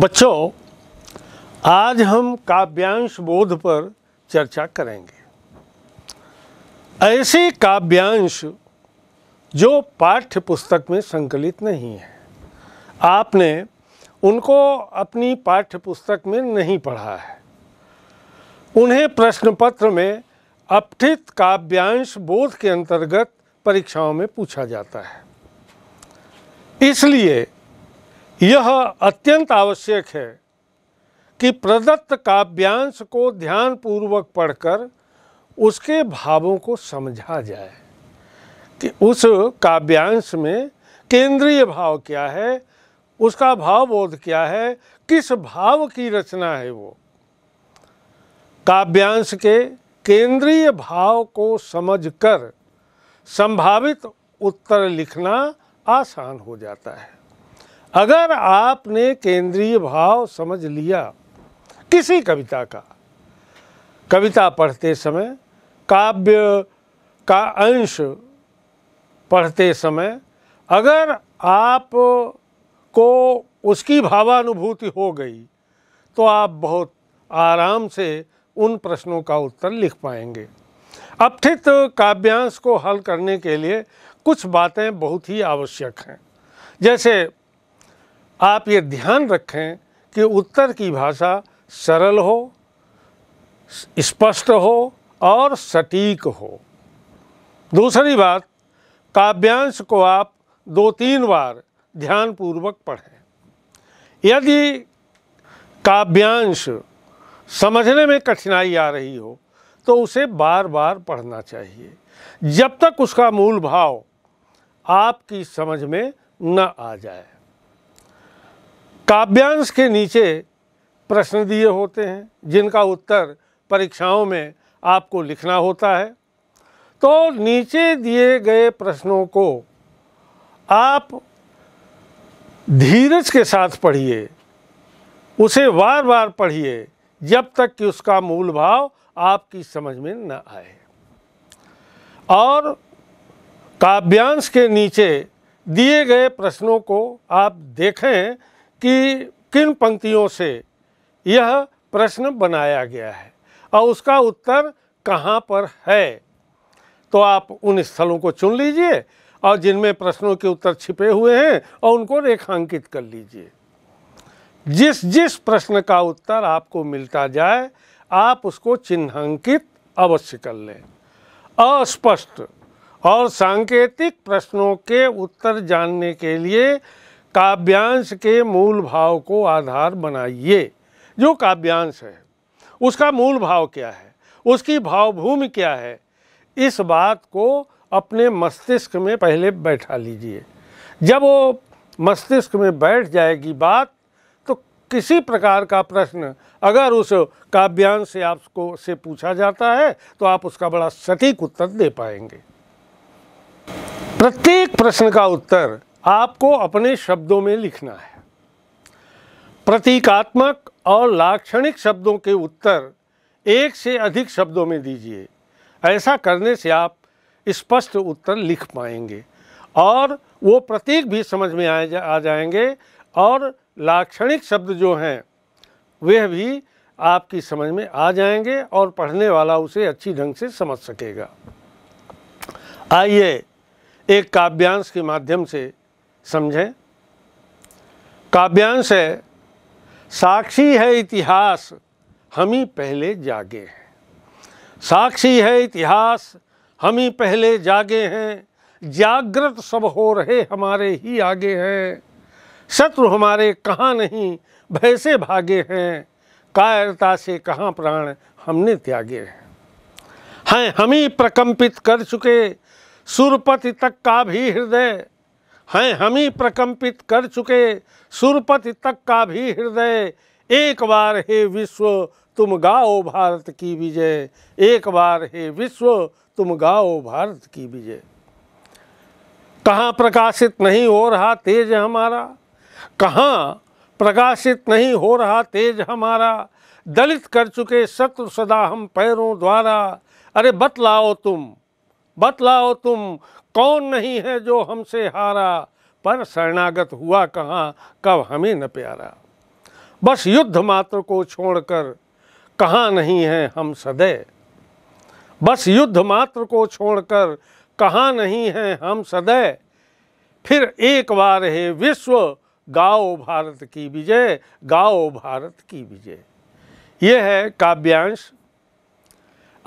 बच्चों आज हम काव्यांश बोध पर चर्चा करेंगे ऐसे काव्यांश जो पाठ्य पुस्तक में संकलित नहीं है आपने उनको अपनी पाठ्य पुस्तक में नहीं पढ़ा है उन्हें प्रश्न पत्र में अपठित काव्यांश बोध के अंतर्गत परीक्षाओं में पूछा जाता है इसलिए यह अत्यंत आवश्यक है कि प्रदत्त काव्यांश को ध्यानपूर्वक पढ़कर उसके भावों को समझा जाए कि उस काव्यांश में केंद्रीय भाव क्या है उसका भाव बोध क्या है किस भाव की रचना है वो काव्यांश के केंद्रीय भाव को समझकर संभावित उत्तर लिखना आसान हो जाता है अगर आपने केंद्रीय भाव समझ लिया किसी कविता का कविता पढ़ते समय काव्य का अंश पढ़ते समय अगर आप को उसकी भावानुभूति हो गई तो आप बहुत आराम से उन प्रश्नों का उत्तर लिख पाएंगे अपठित काव्यांश को हल करने के लिए कुछ बातें बहुत ही आवश्यक हैं जैसे आप ये ध्यान रखें कि उत्तर की भाषा सरल हो स्पष्ट हो और सटीक हो दूसरी बात काव्यांश को आप दो तीन बार ध्यानपूर्वक पढ़ें यदि काव्यांश समझने में कठिनाई आ रही हो तो उसे बार बार पढ़ना चाहिए जब तक उसका मूल भाव आपकी समझ में न आ जाए काव्यांश के नीचे प्रश्न दिए होते हैं जिनका उत्तर परीक्षाओं में आपको लिखना होता है तो नीचे दिए गए प्रश्नों को आप धीरज के साथ पढ़िए उसे बार बार पढ़िए जब तक कि उसका मूल भाव आपकी समझ में न आए और काव्यांश के नीचे दिए गए प्रश्नों को आप देखें कि किन पंक्तियों से यह प्रश्न बनाया गया है और उसका उत्तर कहाँ पर है तो आप उन स्थलों को चुन लीजिए और जिनमें प्रश्नों के उत्तर छिपे हुए हैं और उनको रेखांकित कर लीजिए जिस जिस प्रश्न का उत्तर आपको मिलता जाए आप उसको चिन्हांकित अवश्य कर लें अस्पष्ट और सांकेतिक प्रश्नों के उत्तर जानने के लिए काव्यांश के मूल भाव को आधार बनाइए जो काव्यांश है उसका मूल भाव क्या है उसकी भावभूमि क्या है इस बात को अपने मस्तिष्क में पहले बैठा लीजिए जब वो मस्तिष्क में बैठ जाएगी बात तो किसी प्रकार का प्रश्न अगर उस काव्यांश से आपको से पूछा जाता है तो आप उसका बड़ा सटीक उत्तर दे पाएंगे प्रत्येक प्रश्न का उत्तर आपको अपने शब्दों में लिखना है प्रतीकात्मक और लाक्षणिक शब्दों के उत्तर एक से अधिक शब्दों में दीजिए ऐसा करने से आप स्पष्ट उत्तर लिख पाएंगे और वो प्रतीक भी समझ में आ जा आ जाएंगे और लाक्षणिक शब्द जो हैं वह भी आपकी समझ में आ जाएंगे और पढ़ने वाला उसे अच्छी ढंग से समझ सकेगा आइए एक काव्यांश के माध्यम से समझें काव्यांश है साक्षी है इतिहास हम ही पहले जागे हैं साक्षी है इतिहास हम ही पहले जागे हैं जागृत सब हो रहे हमारे ही आगे हैं शत्रु हमारे कहाँ नहीं भैसे भागे हैं कायरता से कहाँ प्राण हमने त्यागे हैं हैं हम ही प्रकंपित कर चुके सुरपति तक का भी हृदय हैं हम ही प्रकंपित कर चुके सुरपति तक का भी हृदय एक बार हे विश्व तुम गाओ भारत की विजय एक बार हे विश्व तुम गाओ भारत की विजय कहाँ प्रकाशित नहीं हो रहा तेज हमारा कहाँ प्रकाशित नहीं हो रहा तेज हमारा दलित कर चुके शत्रु सदा हम पैरों द्वारा अरे बतलाओ तुम बतलाओ तुम कौन नहीं है जो हमसे हारा पर शरणागत हुआ कहाँ कब हमें न प्यारा बस युद्ध मात्र को छोड़कर कहाँ नहीं है हम सदै बस युद्ध मात्र को छोड़कर कहाँ नहीं है हम सदै फिर एक बार है विश्व गाओ भारत की विजय गाओ भारत की विजय यह है काव्यांश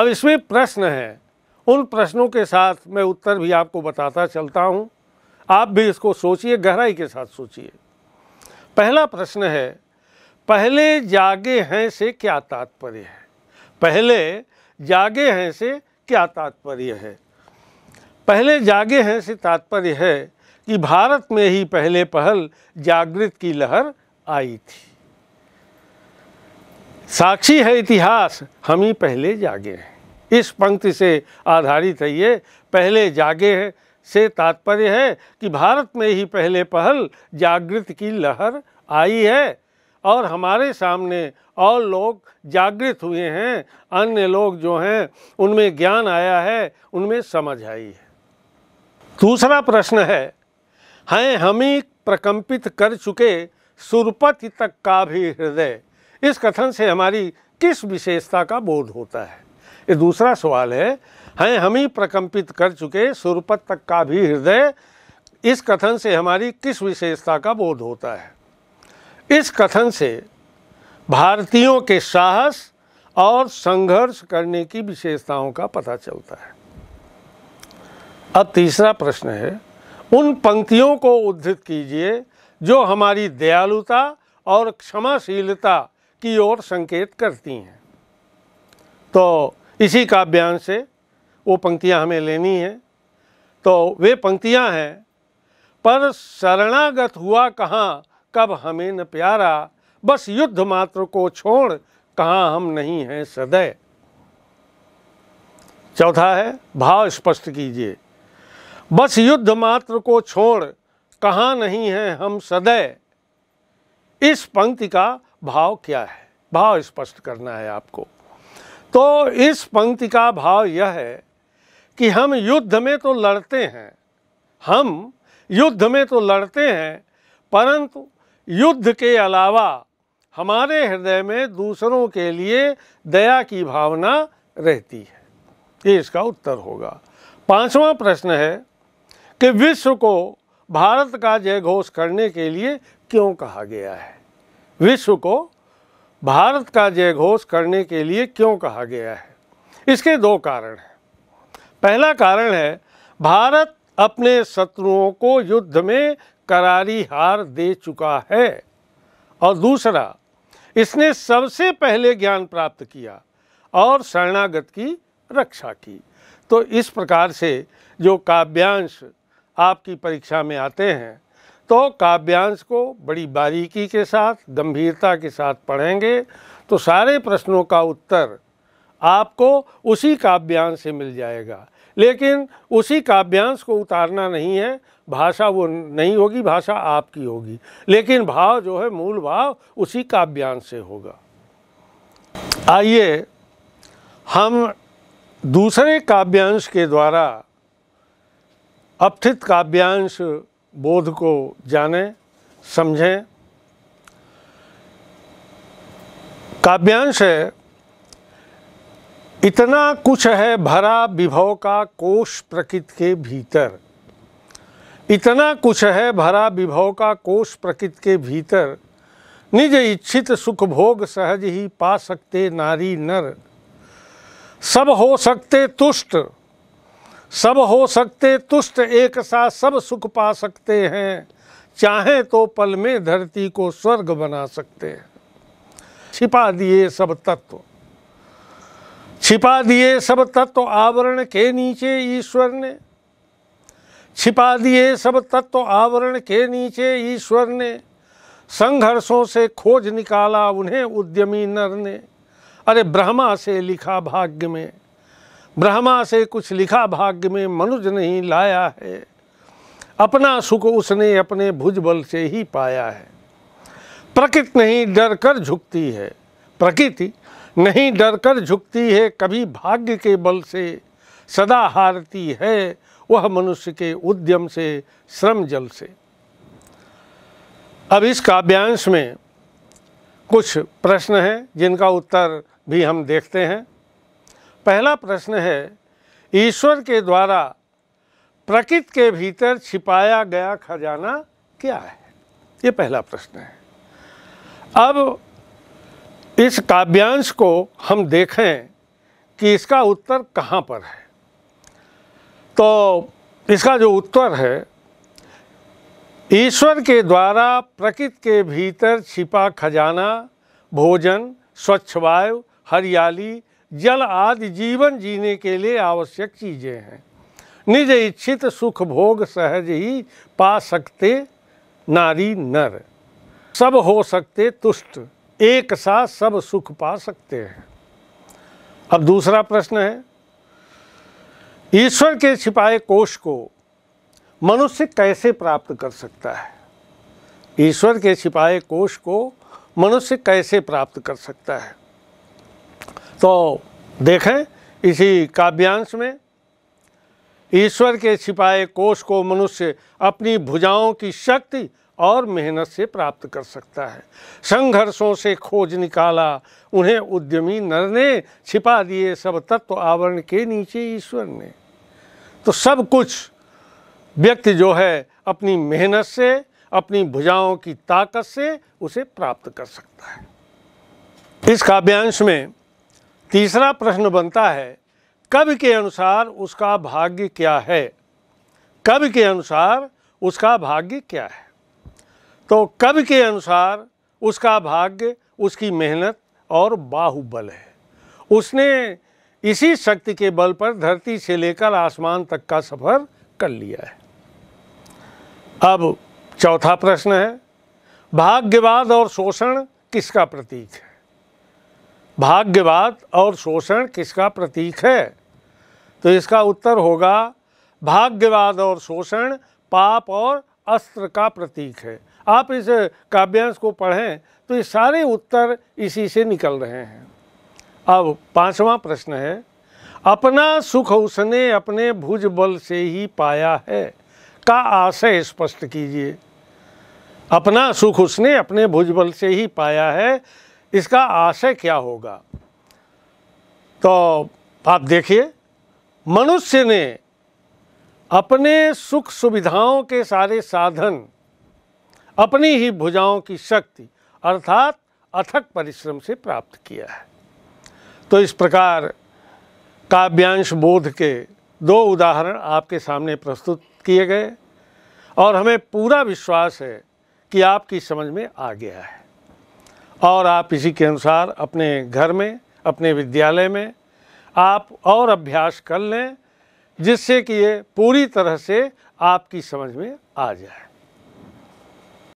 अब इसमें प्रश्न है उन प्रश्नों के साथ मैं उत्तर भी आपको बताता चलता हूँ आप भी इसको सोचिए गहराई के साथ सोचिए पहला प्रश्न है पहले जागे हैं से क्या तात्पर्य है पहले जागे हैं से क्या तात्पर्य है पहले जागे हैं से तात्पर्य है कि भारत में ही पहले पहल जागृत की लहर आई थी साक्षी है इतिहास हम ही पहले जागे हैं इस पंक्ति से आधारित है ये पहले जागे हैं से तात्पर्य है कि भारत में ही पहले पहल जागृत की लहर आई है और हमारे सामने और लोग जागृत हुए हैं अन्य लोग जो हैं उनमें ज्ञान आया है उनमें समझ आई है दूसरा प्रश्न है हैं हम ही प्रकम्पित कर चुके सुरपति तक का भी हृदय इस कथन से हमारी किस विशेषता का बोध होता है ये दूसरा सवाल है हैं हम ही प्रकंपित कर चुके सुरपत तक का भी हृदय इस कथन से हमारी किस विशेषता का बोध होता है इस कथन से भारतीयों के साहस और संघर्ष करने की विशेषताओं का पता चलता है अब तीसरा प्रश्न है उन पंक्तियों को उद्धृत कीजिए जो हमारी दयालुता और क्षमाशीलता की ओर संकेत करती हैं तो इसी काव्यांश से वो पंक्तियां हमें लेनी हैं तो वे पंक्तियां हैं पर शरणागत हुआ कहाँ कब हमें न प्यारा बस युद्ध मात्र को छोड़ कहाँ हम नहीं हैं सदै चौथा है भाव स्पष्ट कीजिए बस युद्ध मात्र को छोड़ कहाँ नहीं हैं हम सदै इस पंक्ति का भाव क्या है भाव स्पष्ट करना है आपको तो इस पंक्ति का भाव यह है कि हम युद्ध में तो लड़ते हैं हम युद्ध में तो लड़ते हैं परंतु युद्ध के अलावा हमारे हृदय में दूसरों के लिए दया की भावना रहती है ये इसका उत्तर होगा पांचवा प्रश्न है कि विश्व को भारत का जय घोष करने के लिए क्यों कहा गया है विश्व को भारत का जय घोष करने के लिए क्यों कहा गया है इसके दो कारण हैं पहला कारण है भारत अपने शत्रुओं को युद्ध में करारी हार दे चुका है और दूसरा इसने सबसे पहले ज्ञान प्राप्त किया और शरणागत की रक्षा की तो इस प्रकार से जो काव्यांश आपकी परीक्षा में आते हैं तो काव्यांश को बड़ी बारीकी के साथ गंभीरता के साथ पढ़ेंगे तो सारे प्रश्नों का उत्तर आपको उसी काव्यांश से मिल जाएगा लेकिन उसी काव्यांश को उतारना नहीं है भाषा वो नहीं होगी भाषा आपकी होगी लेकिन भाव जो है मूल भाव उसी काव्यांश से होगा आइए हम दूसरे काव्यांश के द्वारा अपथित काव्यांश बोध को जाने समझें काव्यांश है इतना कुछ है भरा विभव का कोश प्रकृति के भीतर इतना कुछ है भरा विभव का कोश प्रकृति के भीतर निज इच्छित सुख भोग सहज ही पा सकते नारी नर सब हो सकते तुष्ट सब हो सकते तुष्ट एक साथ सब सुख पा सकते हैं चाहे तो पल में धरती को स्वर्ग बना सकते हैं छिपा दिए सब तत्व छिपा दिए सब तत्व आवरण के नीचे ईश्वर ने छिपा दिए सब तत्व आवरण के नीचे ईश्वर ने संघर्षों से खोज निकाला उन्हें उद्यमी नर ने अरे ब्रह्मा से लिखा भाग्य में ब्रह्मा से कुछ लिखा भाग्य में मनुज नहीं लाया है अपना सुख उसने अपने भुजबल से ही पाया है प्रकृति नहीं डर कर झुकती है प्रकृति नहीं डर कर झुकती है कभी भाग्य के बल से सदा हारती है वह मनुष्य के उद्यम से श्रम जल से अब इस काव्यांश में कुछ प्रश्न हैं जिनका उत्तर भी हम देखते हैं पहला प्रश्न है ईश्वर के द्वारा प्रकृति के भीतर छिपाया गया खजाना क्या है ये पहला प्रश्न है अब इस काव्यांश को हम देखें कि इसका उत्तर कहाँ पर है तो इसका जो उत्तर है ईश्वर के द्वारा प्रकृति के भीतर छिपा खजाना भोजन स्वच्छ वायु हरियाली जल आदि जीवन जीने के लिए आवश्यक चीजें हैं निज इच्छित सुख भोग सहज ही पा सकते नारी नर सब हो सकते तुष्ट एक साथ सब सुख पा सकते हैं अब दूसरा प्रश्न है ईश्वर के छिपाए कोष को मनुष्य कैसे प्राप्त कर सकता है ईश्वर के छिपाए कोष को मनुष्य कैसे प्राप्त कर सकता है तो देखें इसी काव्यांश में ईश्वर के छिपाए कोष को मनुष्य अपनी भुजाओं की शक्ति और मेहनत से प्राप्त कर सकता है संघर्षों से खोज निकाला उन्हें उद्यमी नर ने छिपा दिए सब तत्व आवरण के नीचे ईश्वर ने तो सब कुछ व्यक्ति जो है अपनी मेहनत से अपनी भुजाओं की ताकत से उसे प्राप्त कर सकता है इस काव्यांश में तीसरा प्रश्न बनता है कब के अनुसार उसका भाग्य क्या है कब के अनुसार उसका भाग्य क्या है तो कब के अनुसार उसका भाग्य उसकी मेहनत और बाहुबल है उसने इसी शक्ति के बल पर धरती से लेकर आसमान तक का सफ़र कर लिया है अब चौथा प्रश्न है भाग्यवाद और शोषण किसका प्रतीक है भाग्यवाद और शोषण किसका प्रतीक है तो इसका उत्तर होगा भाग्यवाद और शोषण पाप और अस्त्र का प्रतीक है आप इस काव्यांश को पढ़ें तो ये सारे उत्तर इसी से निकल रहे हैं अब पांचवा प्रश्न है अपना सुख उसने अपने भुज बल से ही पाया है का आशय स्पष्ट कीजिए अपना सुख उसने अपने बल से ही पाया है इसका आशय क्या होगा तो आप देखिए मनुष्य ने अपने सुख सुविधाओं के सारे साधन अपनी ही भुजाओं की शक्ति अर्थात अथक परिश्रम से प्राप्त किया है तो इस प्रकार काव्यांश बोध के दो उदाहरण आपके सामने प्रस्तुत किए गए और हमें पूरा विश्वास है कि आपकी समझ में आ गया है और आप इसी के अनुसार अपने घर में अपने विद्यालय में आप और अभ्यास कर लें जिससे कि ये पूरी तरह से आपकी समझ में आ जाए